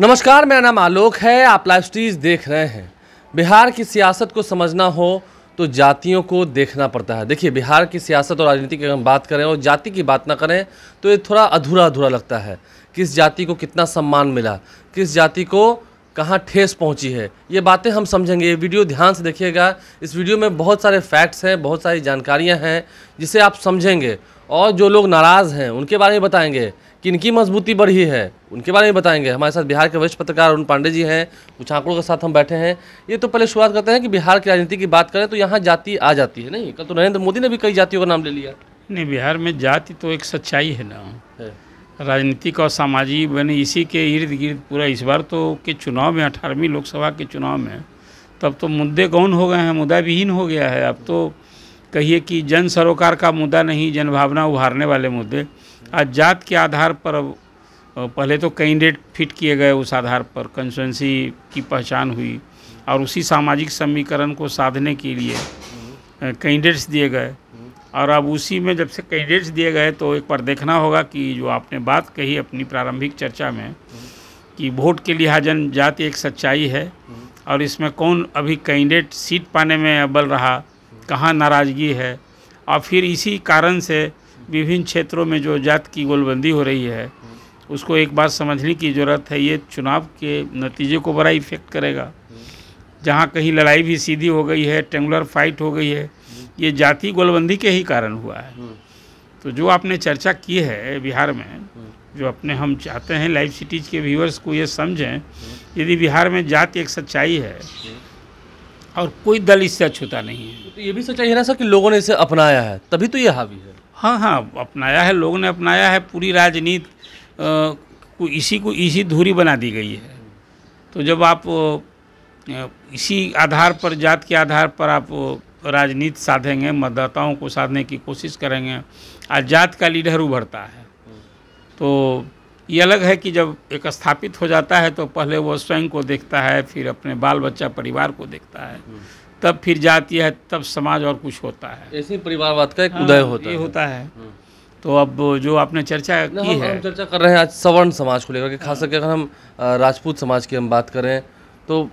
नमस्कार मेरा नाम आलोक है आप लाइव स्टीज देख रहे हैं बिहार की सियासत को समझना हो तो जातियों को देखना पड़ता है देखिए बिहार की सियासत और राजनीति की अगर हम बात करें और जाति की बात ना करें तो ये थोड़ा अधूरा अधूरा लगता है किस जाति को कितना सम्मान मिला किस जाति को कहाँ ठेस पहुँची है ये बातें हम समझेंगे ये वीडियो ध्यान से देखिएगा इस वीडियो में बहुत सारे फैक्ट्स हैं बहुत सारी जानकारियाँ हैं जिसे आप समझेंगे और जो लोग नाराज़ हैं उनके बारे में बताएंगे कि इनकी मजबूती बढ़ी है उनके बारे में बताएंगे हमारे साथ बिहार के वरिष्ठ पत्रकार अरुण पांडे जी हैं कुछ आंकड़ों के साथ हम बैठे हैं ये तो पहले शुरुआत करते हैं कि बिहार की राजनीति की बात करें तो यहाँ जाति आ जाती है नहीं कल तो नरेंद्र मोदी ने भी कई जातियों का नाम ले लिया नहीं बिहार में जाति तो एक सच्चाई है ना राजनीतिक और सामाजिक यानी इसी के इर्द गिर्द पूरा इस बार तो के चुनाव में अठारहवीं लोकसभा के चुनाव में तब तो मुद्दे कौन हो गए हैं मुद्दा विहीन हो गया है अब तो कहिए कि जन सरोकार का मुद्दा नहीं जनभावना उभारने वाले मुद्दे आज जात के आधार पर पहले तो कैंडिडेट फिट किए गए उस आधार पर कंस्टिटेंसी की पहचान हुई और उसी सामाजिक समीकरण को साधने के लिए कैंडिडेट्स दिए गए और अब उसी में जब से कैंडिडेट्स दिए गए तो एक बार देखना होगा कि जो आपने बात कही अपनी प्रारंभिक चर्चा में कि वोट के लिहाजन जाति एक सच्चाई है और इसमें कौन अभी कैंडिडेट सीट पाने में अब्बल रहा कहाँ नाराज़गी है और फिर इसी कारण से विभिन्न क्षेत्रों में जो जात की गोलबंदी हो रही है उसको एक बार समझने की ज़रूरत है ये चुनाव के नतीजे को बड़ा इफ़ेक्ट करेगा जहाँ कहीं लड़ाई भी सीधी हो गई है टेंगुलर फाइट हो गई है ये जाति गोलबंदी के ही कारण हुआ है तो जो आपने चर्चा की है बिहार में जो अपने हम चाहते हैं लाइव सिटीज़ के व्यूअर्स को ये समझें यदि बिहार में जाति एक सच्चाई है और कोई दल इससे अछूता नहीं है तो ये भी सच्चाई है ना सर कि लोगों ने इसे अपनाया है तभी तो ये हावी है हाँ हाँ अपनाया है लोगों ने अपनाया है पूरी राजनीति को इसी को इसी धूरी बना दी गई है तो जब आप इसी आधार पर जात के आधार पर आप राजनीति साधेंगे मतदाताओं को साधने की कोशिश करेंगे आज जात का लीडर उभरता है तो ये अलग है कि जब एक स्थापित हो जाता है तो पहले वो स्वयं को देखता है फिर अपने बाल बच्चा परिवार को देखता है हम्म। तब फिर जाती है तब समाज और कुछ होता है ऐसे परिवारवाद का एक हाँ, उदय होता है होता है हम्म। तो अब जो आपने चर्चा की हम, है हम चर्चा कर रहे हैं आज सवर्ण समाज को लेकर के खास करके अगर हम राजपूत समाज की हम बात करें तो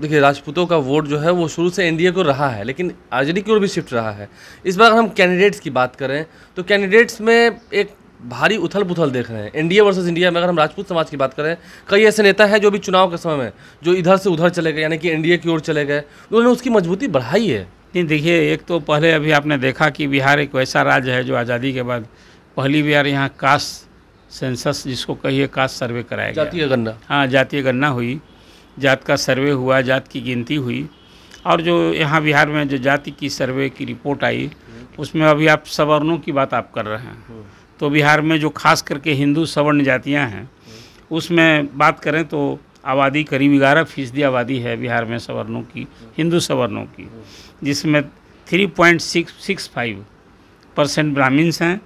देखिए राजपूतों का वोट जो है वो शुरू से एनडीए को रहा है लेकिन आरजेडी की ओर भी शिफ्ट रहा है इस बार अगर हम कैंडिडेट्स की बात करें तो कैंडिडेट्स में एक भारी उथल पुथल देख रहे हैं एनडीए वर्सेस इंडिया में अगर हम राजपूत समाज की बात करें कई ऐसे नेता हैं जो भी चुनाव के समय में जो इधर से उधर चले गए यानी कि एनडीए की ओर चले गए उन्होंने उसकी मजबूती बढ़ाई है नहीं देखिए एक तो पहले अभी आपने देखा कि बिहार एक वैसा राज्य है जो आज़ादी के बाद पहली बार यहाँ कास्ट सेंसस जिसको कहिए कास्ट सर्वे कराया गया जातीय गणना हाँ जातीय गणना हुई जात का सर्वे हुआ जात की गिनती हुई और जो यहाँ बिहार में जो जाति की सर्वे की रिपोर्ट आई उसमें अभी आप सवर्णों की बात आप कर रहे हैं तो बिहार में जो खास करके हिंदू सवर्ण जातियाँ हैं उसमें बात करें तो आबादी करीब ग्यारह फीसदी आबादी है बिहार में सवर्णों की हिंदू सवर्णों की जिसमें three point six six five percent Brahmins हैं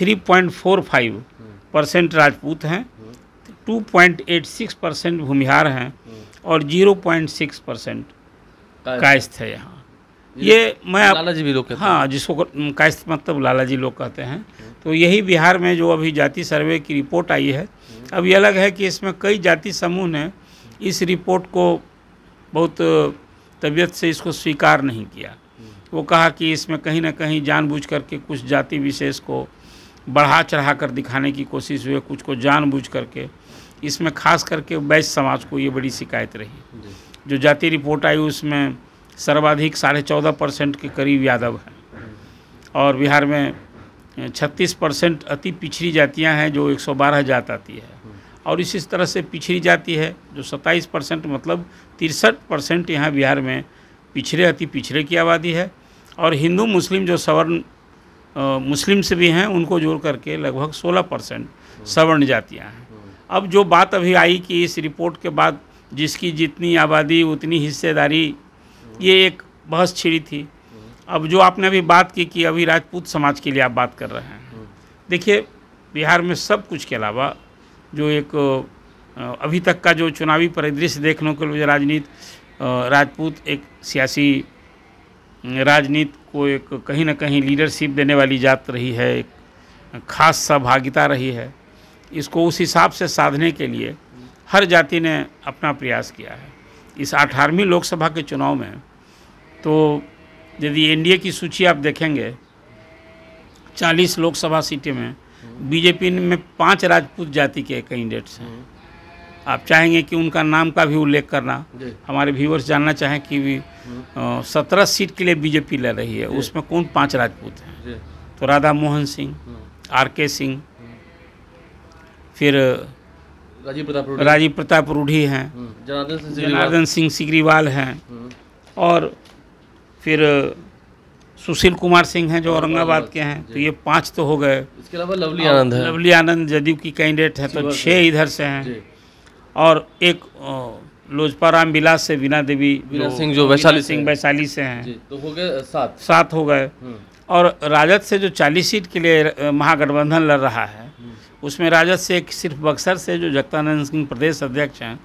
three point four five percent Rajput हैं two point eight six percent Bhumihar हैं और zero point six percent Kayastha है यहाँ ये मैं लाला जी भी लोग हाँ जिसको कायस्त मतलब लाला जी लोग कहते हैं तो यही बिहार में जो अभी जाति सर्वे की रिपोर्ट आई है अब ये अलग है कि इसमें कई जाति समूह ने इस रिपोर्ट को बहुत तबीयत से इसको स्वीकार नहीं किया वो कहा कि इसमें कहीं ना कहीं जानबूझ करके कुछ जाति विशेष को बढ़ा चढ़ा कर दिखाने की कोशिश हुई कुछ को जानबूझ करके इसमें खास करके वैश्य समाज को ये बड़ी शिकायत रही जो जाति रिपोर्ट आई उसमें सर्वाधिक साढ़े चौदह परसेंट के करीब यादव हैं और बिहार में छत्तीस परसेंट अति पिछड़ी जातियां हैं जो 112 जात आती है और इसी तरह से पिछड़ी जाती है जो 27 परसेंट मतलब तिरसठ परसेंट यहाँ बिहार में पिछड़े अति पिछड़े की आबादी है और हिंदू मुस्लिम जो सवर्ण मुस्लिम से भी हैं उनको जोड़ करके लगभग 16 परसेंट सवर्ण जातियाँ हैं अब जो बात अभी आई कि इस रिपोर्ट के बाद जिसकी जितनी आबादी उतनी हिस्सेदारी ये एक बहस छिड़ी थी अब जो आपने अभी बात की कि अभी राजपूत समाज के लिए आप बात कर रहे हैं देखिए बिहार में सब कुछ के अलावा जो एक अभी तक का जो चुनावी परिदृश्य देखने को मुझे राजनीति राजपूत एक सियासी राजनीति को एक कहीं ना कहीं लीडरशिप देने वाली जात रही है एक खास सहभागिता रही है इसको उस हिसाब से साधने के लिए हर जाति ने अपना प्रयास किया है इस अठारहवीं लोकसभा के चुनाव में तो यदि एनडीए की सूची आप देखेंगे 40 लोकसभा सीटें में बीजेपी में पांच राजपूत जाति के कैंडिडेट्स हैं आप चाहेंगे कि उनका नाम का भी उल्लेख करना हमारे व्यूवर्स जानना चाहें कि भी हम्म। सत्रह सीट के लिए बीजेपी लड़ रही है उसमें कौन पांच राजपूत हैं तो राधा मोहन सिंह हम्म। आर के सिंह हम्म। फिर राजीव प्रताप राजीव प्रताप रूढ़ी हैं हम्म, जनार्दन सिंह सिग्रीवाल हैं हम्म। और फिर सुशील कुमार सिंह हैं जो औरंगाबाद के हैं तो ये पांच तो हो गए इसके अलावा लवली आनंद है लवली आनंद जदयू की कैंडिडेट है तो छः इधर से हैं और एक लोजपा राम बिलास से वीना देवी सिंह जो वैशाली सिंह वैशाली से हैं तो हो गए सात सात हो गए हम्म। और राजद से जो चालीस सीट के लिए महागठबंधन लड़ रहा है उसमें राजद से एक सिर्फ बक्सर से जो जगतानंद सिंह प्रदेश अध्यक्ष हैं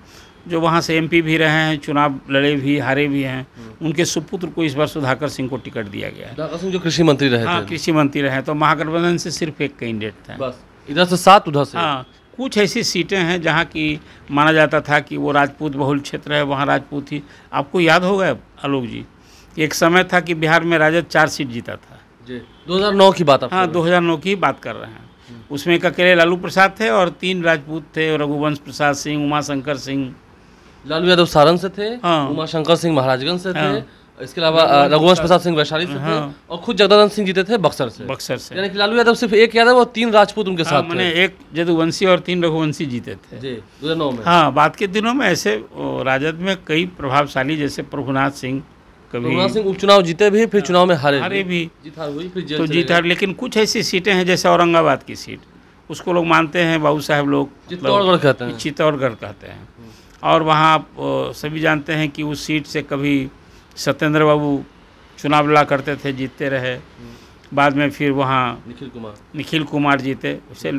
जो वहाँ से एमपी भी रहे हैं चुनाव लड़े भी हारे भी हैं हम्म। उनके सुपुत्र को इस बार सुधाकर सिंह को टिकट दिया गया है जो कृषि मंत्री रहे हाँ कृषि मंत्री रहे तो महागठबंधन से सिर्फ एक कैंडिडेट थे इधर से सात उधर से हाँ कुछ ऐसी सीटें हैं जहाँ की माना जाता था कि वो राजपूत बहुल क्षेत्र है वहाँ राजपूत ही आपको याद होगा आलोक जी एक समय था कि बिहार में राजद चार सीट जीता था जी 2009 की बात हाँ 2009 की बात कर रहे हैं उसमें एक अकेले लालू प्रसाद थे और तीन राजपूत थे रघुवंश प्रसाद सिंह उमा शंकर सिंह लालू यादव सारण से थे हाँ। उमा शंकर सिंह महाराजगंज से हाँ। थे इसके अलावा रघुवंश प्रसाद सिंह वैशाली से हाँ। थे और खुद जगदानंद सिंह जीते थे बक्सर से बक्सर से यानी कि लालू यादव सिर्फ एक यादव और तीन राजपूत उनके हाँ, साथ मैंने एक जदुवंशी और तीन रघुवंशी जीते थे जी में हाँ बाद के दिनों में ऐसे राजद में कई प्रभावशाली जैसे प्रभुनाथ सिंह कभी तो सिंह उपचुनाव जीते भी फिर चुनाव में हारे हारे भी जीत हुई फिर तो जीत लेकिन कुछ ऐसी सीटें हैं जैसे औरंगाबाद की सीट उसको लोग मानते हैं बाबू साहब लोग चित्तौड़गढ़ मतलब कहते हैं चित्तौड़गढ़ कहते हैं और वहाँ आप सभी जानते हैं कि उस सीट से कभी सत्येंद्र बाबू चुनाव लड़ा करते थे जीतते रहे बाद में फिर वहाँ निखिल कुमार निखिल कुमार जीते उसे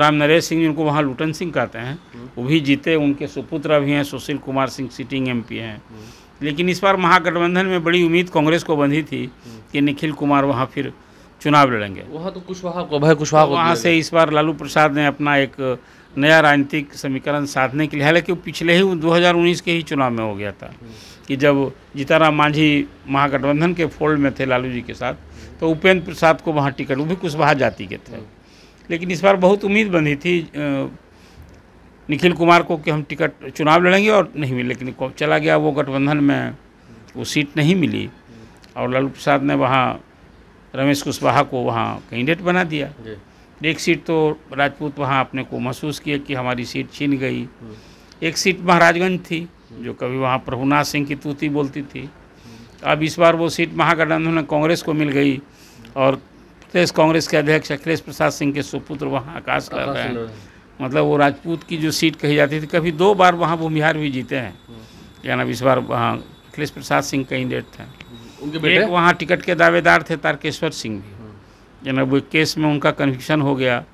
राम नरेश सिंह जिनको वहाँ लुटन सिंह कहते हैं हम्म। वो भी जीते उनके सुपुत्र भी हैं सुशील कुमार सिंह सिटिंग एमपी हैं हम्म। लेकिन इस बार महागठबंधन में बड़ी उम्मीद कांग्रेस को बंधी थी कि निखिल कुमार वहाँ फिर चुनाव लड़ेंगे वहाँ तो कुशवाहा अभय कुशवाहा वहाँ से इस बार लालू प्रसाद ने अपना एक नया राजनीतिक समीकरण साधने के लिए हालांकि पिछले ही 2019 के ही चुनाव में हो गया था कि जब जीताराम मांझी महागठबंधन के फोल्ड में थे लालू जी के साथ तो उपेंद्र प्रसाद को वहाँ टिकट वो भी कुशवाहा जाति के थे लेकिन इस बार बहुत उम्मीद बंधी थी निखिल कुमार को कि हम टिकट चुनाव लड़ेंगे और नहीं मिले लेकिन चला गया वो गठबंधन में वो सीट नहीं मिली और लालू प्रसाद ने वहाँ रमेश कुशवाहा को वहाँ कैंडिडेट बना दिया एक सीट तो राजपूत वहाँ अपने को महसूस किए कि हमारी सीट छीन गई एक सीट महाराजगंज थी जो कभी वहाँ प्रभुनाथ सिंह की तूती बोलती थी अब इस बार वो सीट महागठबंधन में कांग्रेस को मिल गई और प्रदेश कांग्रेस के अध्यक्ष अखिलेश प्रसाद सिंह के सुपुत्र वहाँ आकाश कर रहे हैं मतलब वो राजपूत की जो सीट कही जाती थी कभी दो बार वहाँ भूमिहार भी जीते हैं क्या नाम इस बार वहाँ अखिलेश प्रसाद सिंह कैंडिडेट थे उनके बेटे वहाँ टिकट के दावेदार थे तारकेश्वर सिंह भी यानी वो केस में उनका कन्विक्शन हो गया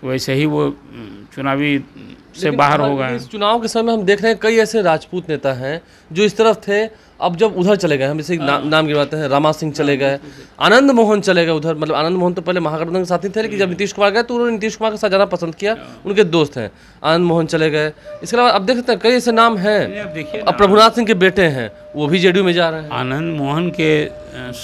तो वैसे ही वो हम्म, चुनावी से बाहर हो गए चुनाव के समय हम देख रहे हैं कई ऐसे राजपूत नेता हैं जो इस तरफ थे अब जब उधर चले गए हम इसे हाँ। ना, नाम गिरवाते हैं रामा सिंह चले हाँ, गए हाँ, आनंद मोहन चले गए उधर मतलब आनंद मोहन तो पहले महागठबंधन के साथी थे लेकिन जब नीतीश कुमार गए तो उन्होंने नीतीश कुमार के साथ जाना पसंद किया उनके दोस्त हैं आनंद मोहन चले गए इसके अलावा अब देख सकते हैं कई ऐसे नाम हैं अब प्रभुनाथ सिंह के बेटे हैं वो भी जे में जा रहे हैं आनंद मोहन के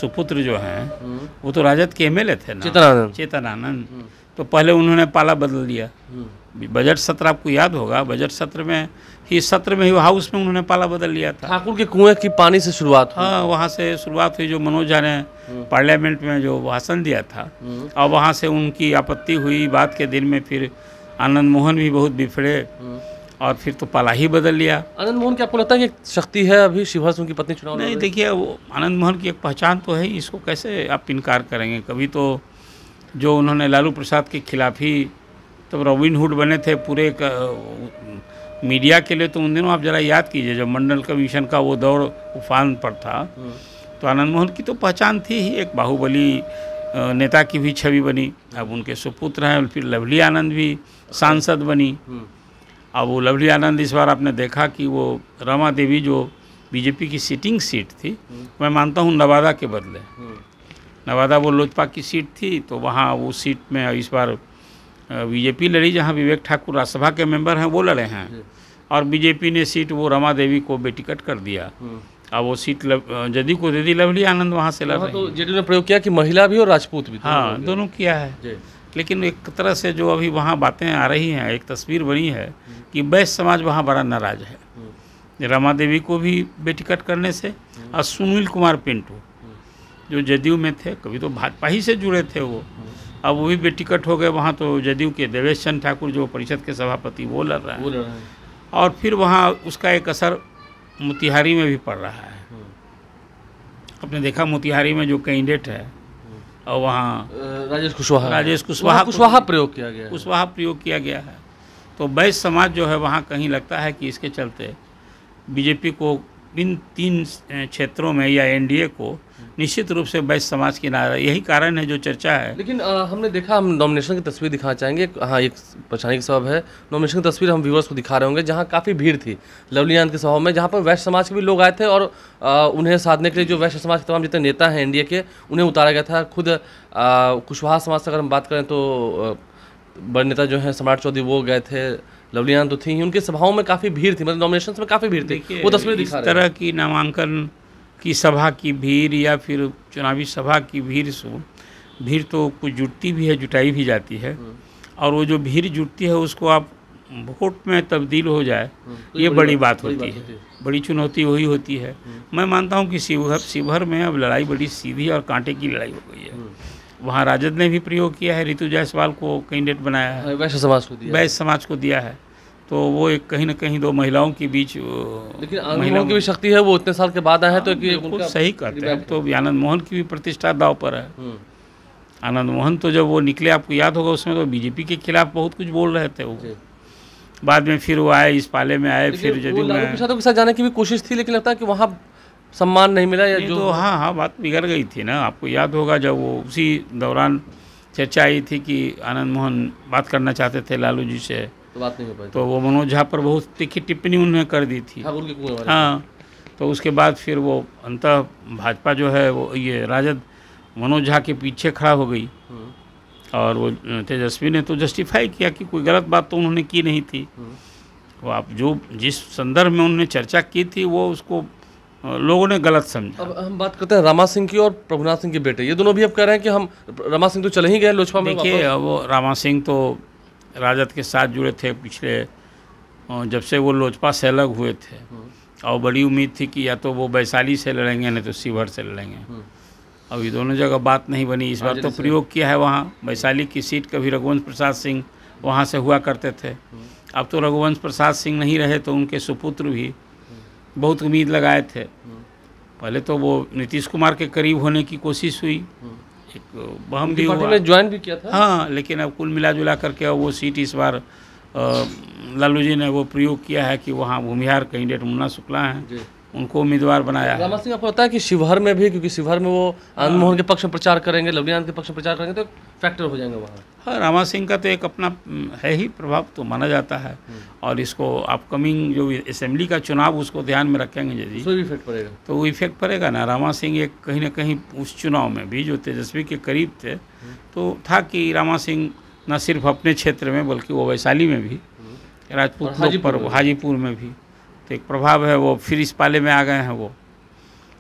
सुपुत्र जो हैं हम्म। वो तो राजद के एम थे चेतन आनंद चेतन आनंद हम्म। तो पहले उन्होंने पाला बदल दिया हम्म। बजट सत्र आपको याद होगा बजट सत्र में ही सत्र में ही हाउस में उन्होंने पाला बदल लिया था ठाकुर के कुएं की पानी से शुरुआत हाँ वहाँ से शुरुआत हुई जो मनोज झा ने हम्म। पार्लियामेंट में जो भाषण दिया था और हम्म। वहाँ से उनकी आपत्ति हुई बात के दिन में फिर आनंद मोहन भी बहुत बिफड़े और फिर तो पाला ही बदल लिया आनंद मोहन की आपको लगता है कि शक्ति है अभी शिवहर सिंह की पत्नी चुनाव नहीं देखिए वो आनंद मोहन की एक पहचान तो है इसको कैसे आप इनकार करेंगे कभी तो जो उन्होंने लालू प्रसाद के खिलाफ ही तब रॉबिनहुड बने थे पूरे मीडिया के लिए तो उन दिनों आप जरा याद कीजिए जब मंडल कमीशन का वो दौर उफान पर था तो आनंद मोहन की तो पहचान थी ही एक बाहुबली नेता की भी छवि बनी अब उनके सुपुत्र हैं और फिर लवली आनंद भी सांसद बनी अब वो लवली आनंद इस बार आपने देखा कि वो रमा देवी जो बीजेपी की सिटिंग सीट थी मैं मानता हूँ नवादा के बदले नवादा वो लोजपा की सीट थी तो वहाँ वो सीट में इस बार बीजेपी लड़ी जहाँ विवेक ठाकुर राज्यसभा के मेंबर हैं वो लड़े हैं और बीजेपी ने सीट वो रमा देवी को बेटिकट कर दिया हम्म। अब वो सीट जदी को दे दी लवली आनंद वहाँ से लड़ हाँ, तो जदयू ने प्रयोग किया कि महिला भी और राजपूत भी हाँ दोनों किया है लेकिन एक तरह से जो अभी वहाँ बातें आ रही हैं एक तस्वीर बनी है कि बैस समाज वहाँ बड़ा नाराज है हम्म। रमा देवी को भी बेटिकट करने से हम्म। और सुनील कुमार पिंटू जो जदयू में थे कभी तो भाजपा ही से जुड़े थे वो अब वो भी बेटिकट हो गए वहाँ तो जदयू के देवेश चंद ठाकुर जो परिषद के सभापति वो लड़ रहे हैं रहा है। और फिर वहाँ उसका एक असर मोतिहारी में भी पड़ रहा है हम्म। आपने देखा मोतिहारी में जो कैंडिडेट है हम्म। और वहाँ राजेश कुशवाहा राजेश कुशवाहा कुशवाहा प्रयोग किया गया कुशवाहा प्रयोग किया गया है तो बैस समाज जो है वहाँ कहीं लगता है कि इसके चलते बीजेपी को इन तीन क्षेत्रों में या एनडीए को निश्चित रूप से वैश्य समाज की नारा यही कारण है जो चर्चा है लेकिन आ, हमने देखा हम नॉमिनेशन की तस्वीर दिखाना चाहेंगे हाँ एक परेशानी का सब है नॉमिनेशन की तस्वीर हम व्यूवर्स को दिखा रहे होंगे जहाँ काफ़ी भीड़ थी लवलीनाथ के सभा में जहाँ पर वैश्य समाज के भी लोग आए थे और आ, उन्हें साधने के लिए जो वैश्य समाज के तमाम जितने नेता हैं एनडीए के उन्हें उतारा गया था खुद कुशवाहा समाज से अगर हम बात करें तो बड़े नेता जो हैं सम्राट चौधरी वो गए थे लवलीनाथ तो थी उनकी सभाओं में काफ़ी भीड़ थी मतलब नॉमिनेशन में काफ़ी भीड़ थी वो तस्वीर दिखा तरह की नामांकन की सभा की भीड़ या फिर चुनावी सभा की भीड़ से भीड़ तो कुछ जुटती भी है जुटाई भी जाती है हम्म। और वो जो भीड़ जुटती है उसको आप वोट में तब्दील हो जाए हम्म। तो ये बड़ी, बड़ी बात, होती है बड़ी चुनौती वही होती है हम्म। मैं मानता हूँ कि शिवहर शिवहर में अब लड़ाई बड़ी सीधी और कांटे की लड़ाई हो गई है वहाँ राजद ने भी प्रयोग किया है ऋतु जायसवाल को कैंडिडेट बनाया है वैश्य समाज को दिया वैश्य समाज को दिया है तो वो एक कहीं ना कहीं दो महिलाओं के बीच लेकिन महिलाओं की भी शक्ति है वो इतने साल के बाद आए तो हाँ, उनका सही करते हैं तो आनंद मोहन की भी प्रतिष्ठा दाव पर है हम्म। आनंद मोहन तो जब वो निकले आपको याद होगा उसमें तो बीजेपी के खिलाफ बहुत कुछ बोल रहे थे वो बाद में फिर वो आए इस पाले में आए फिर जदयू में आए के साथ जाने की भी कोशिश थी लेकिन लगता है कि वहाँ सम्मान नहीं मिला या जो तो हाँ हाँ बात बिगड़ गई थी ना आपको याद होगा जब वो उसी दौरान चर्चा आई थी कि आनंद मोहन बात करना चाहते थे लालू जी से तो बात नहीं हो पाई तो वो मनोज झा पर बहुत तीखी टिप्पणी उन्होंने कर दी थी हाँ तो उसके बाद फिर वो अंत भाजपा जो है वो ये राजद मनोज झा के पीछे खड़ा हो गई हम्म। और वो तेजस्वी ने तो जस्टिफाई किया कि कोई गलत बात तो उन्होंने की नहीं थी हम्म। वो आप जो जिस संदर्भ में उन्होंने चर्चा की थी वो उसको लोगों ने गलत समझा अब हम बात करते हैं रामा सिंह की और प्रभुनाथ सिंह के बेटे ये दोनों भी अब कह रहे हैं कि हम रामा सिंह तो चले ही गए लोजपा में देखिए वो रामा सिंह तो राजद के साथ जुड़े थे पिछले जब से वो लोजपा से अलग हुए थे और बड़ी उम्मीद थी कि या तो वो वैशाली से लड़ेंगे नहीं तो शिवहर से लड़ेंगे अब ये दोनों जगह बात नहीं बनी इस बार तो प्रयोग किया है वहाँ वैशाली की सीट कभी रघुवंश प्रसाद सिंह वहाँ से हुआ करते थे अब तो रघुवंश प्रसाद सिंह नहीं रहे तो उनके सुपुत्र भी बहुत उम्मीद लगाए थे पहले तो वो नीतीश कुमार के करीब होने की कोशिश हुई बहम भी हुआ ज्वाइन भी किया था हाँ लेकिन अब कुल मिला जुला करके वो सीट इस बार लालू जी ने वो प्रयोग किया है कि वहाँ भूमिहार कैंडिडेट मुन्ना शुक्ला हैं उनको उम्मीदवार बनाया रामा सिंह आपको पता है कि शिवहर में भी क्योंकि शिवहर में वो अनमोहन हाँ। के पक्ष में प्रचार करेंगे लवलीनाथ के पक्ष में प्रचार करेंगे तो फैक्टर हो जाएंगे वहाँ हाँ रामा सिंह का तो एक अपना है ही प्रभाव तो माना जाता है हम्म। और इसको अपकमिंग जो असेंबली का चुनाव उसको ध्यान में रखेंगे यदि तो इफेक्ट पड़ेगा तो वो इफेक्ट पड़ेगा ना रामा सिंह एक कहीं ना कहीं उस चुनाव में भी जो तेजस्वी के करीब थे हम्म। तो था कि रामा सिंह न सिर्फ अपने क्षेत्र में बल्कि वो वैशाली में भी हम्म। राजपूत हाजीपुर में भी तो एक प्रभाव है वो फिर इस पाले में आ गए हैं वो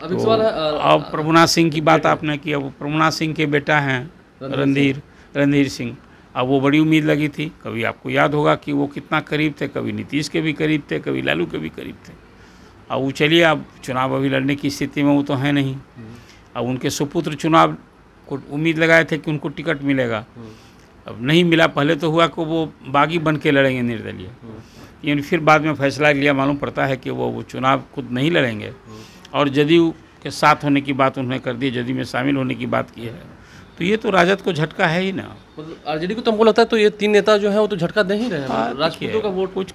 तो अब प्रभुनाथ सिंह की बात आपने की अब प्रभुनाथ सिंह के बेटा हैं रणधीर रणधीर सिंह अब वो बड़ी उम्मीद लगी थी कभी आपको याद होगा कि वो कितना करीब थे कभी नीतीश के भी करीब थे कभी लालू के भी करीब थे अब वो चलिए अब चुनाव अभी लड़ने की स्थिति में वो तो है नहीं हम्म। अब उनके सुपुत्र चुनाव को उम्मीद लगाए थे कि उनको टिकट मिलेगा हम्म। अब नहीं मिला पहले तो हुआ कि वो बागी बन के लड़ेंगे निर्दलीय लेकिन फिर बाद में फैसला लिया मालूम पड़ता है कि वो वो चुनाव खुद नहीं लड़ेंगे और जदयू के साथ होने की बात उन्होंने कर दी जदयू में शामिल होने की बात की है तो ये तो राजद को झटका है ही ना मतलब आर जे को तो हमको लगता है तो ये तीन नेता जो है वो तो झटका दे ही रहे हैं हाँ, राजपूतों का वोट कुछ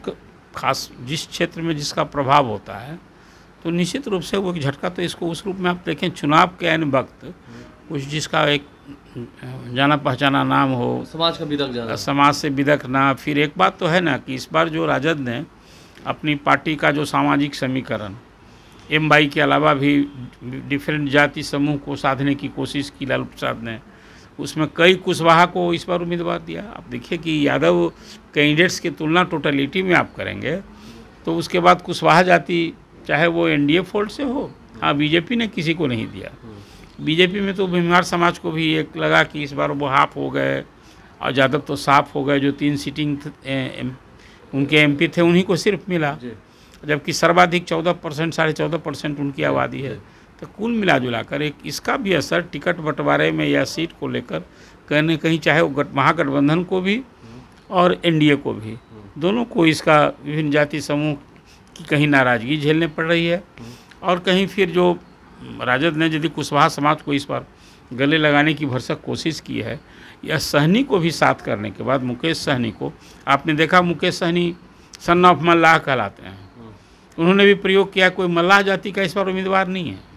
खास जिस क्षेत्र में जिसका प्रभाव होता है तो निश्चित रूप से वो झटका तो इसको उस रूप में आप देखें चुनाव के आने वक्त कुछ जिसका एक जाना पहचाना नाम हो समाज का बिदक जाना समाज से विदक ना फिर एक बात तो है ना कि इस बार जो राजद ने अपनी पार्टी का जो सामाजिक समीकरण एम बाई के अलावा भी डिफरेंट जाति समूह को साधने की कोशिश की लालू प्रसाद ने उसमें कई कुशवाहा को इस बार उम्मीदवार दिया आप देखिए कि यादव कैंडिडेट्स की तुलना टोटलिटी में आप करेंगे तो उसके बाद कुशवाहा जाति चाहे वो एनडीए फोल्ड से हो हाँ बीजेपी ने किसी को नहीं दिया हम्म। बीजेपी में तो बीमार समाज को भी एक लगा कि इस बार वो हाफ हो गए और यादव तो साफ हो गए जो तीन सीटिंग एम, उनके एमपी थे उन्हीं को सिर्फ मिला जबकि सर्वाधिक चौदह परसेंट साढ़े चौदह परसेंट उनकी आबादी है तो कुल मिला जुला कर एक इसका भी असर टिकट बंटवारे में या सीट को लेकर कहीं कहीं चाहे वो महागठबंधन को भी और एनडीए को भी दोनों को इसका विभिन्न जाति समूह की कहीं नाराज़गी झेलने पड़ रही है और कहीं फिर जो राजद ने यदि कुशवाहा समाज को इस बार गले लगाने की भरसक कोशिश की है या सहनी को भी साथ करने के बाद मुकेश सहनी को आपने देखा मुकेश सहनी सन ऑफ मल्लाह कहलाते हैं उन्होंने भी प्रयोग किया कोई मल्लाह जाति का इस बार उम्मीदवार नहीं है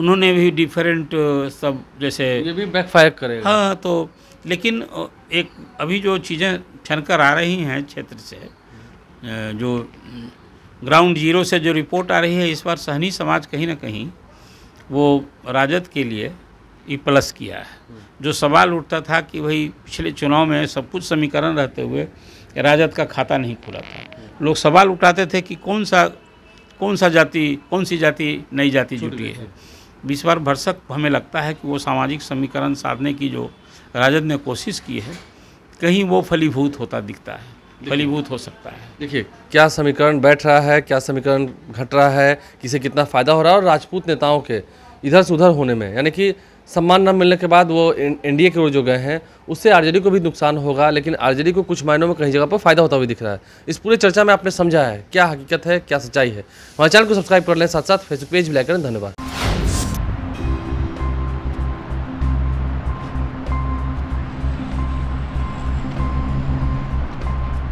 उन्होंने भी डिफरेंट सब जैसे ये भी बैकफायर करेगा हाँ तो लेकिन एक अभी जो चीज़ें छनकर आ रही हैं क्षेत्र से जो ग्राउंड जीरो से जो रिपोर्ट आ रही है इस बार सहनी समाज कहीं ना कहीं वो राजद के लिए ई प्लस किया है जो सवाल उठता था कि भाई पिछले चुनाव में सब कुछ समीकरण रहते हुए राजद का खाता नहीं खुला था लोग सवाल उठाते थे कि कौन सा कौन सा जाति कौन सी जाति नई जाति जुटी है इस बार भरसक हमें लगता है कि वो सामाजिक समीकरण साधने की जो राजद ने कोशिश की है कहीं वो फलीभूत होता दिखता है फलीभूत हो सकता है देखिए क्या समीकरण बैठ रहा है क्या समीकरण घट रहा है किसे कितना फ़ायदा हो रहा है और राजपूत नेताओं के इधर से उधर होने में यानी कि सम्मान न मिलने के बाद वो एनडीए की ओर जो गए हैं उससे आरजेडी को भी नुकसान होगा लेकिन आरजेडी को कुछ मायनों में कहीं जगह पर फायदा होता हुआ दिख रहा है इस पूरी चर्चा में आपने समझा है क्या हकीकत है क्या सच्चाई है हमारे चैनल को सब्सक्राइब कर लें साथ साथ फेसबुक पेज भी लाइक करें धन्यवाद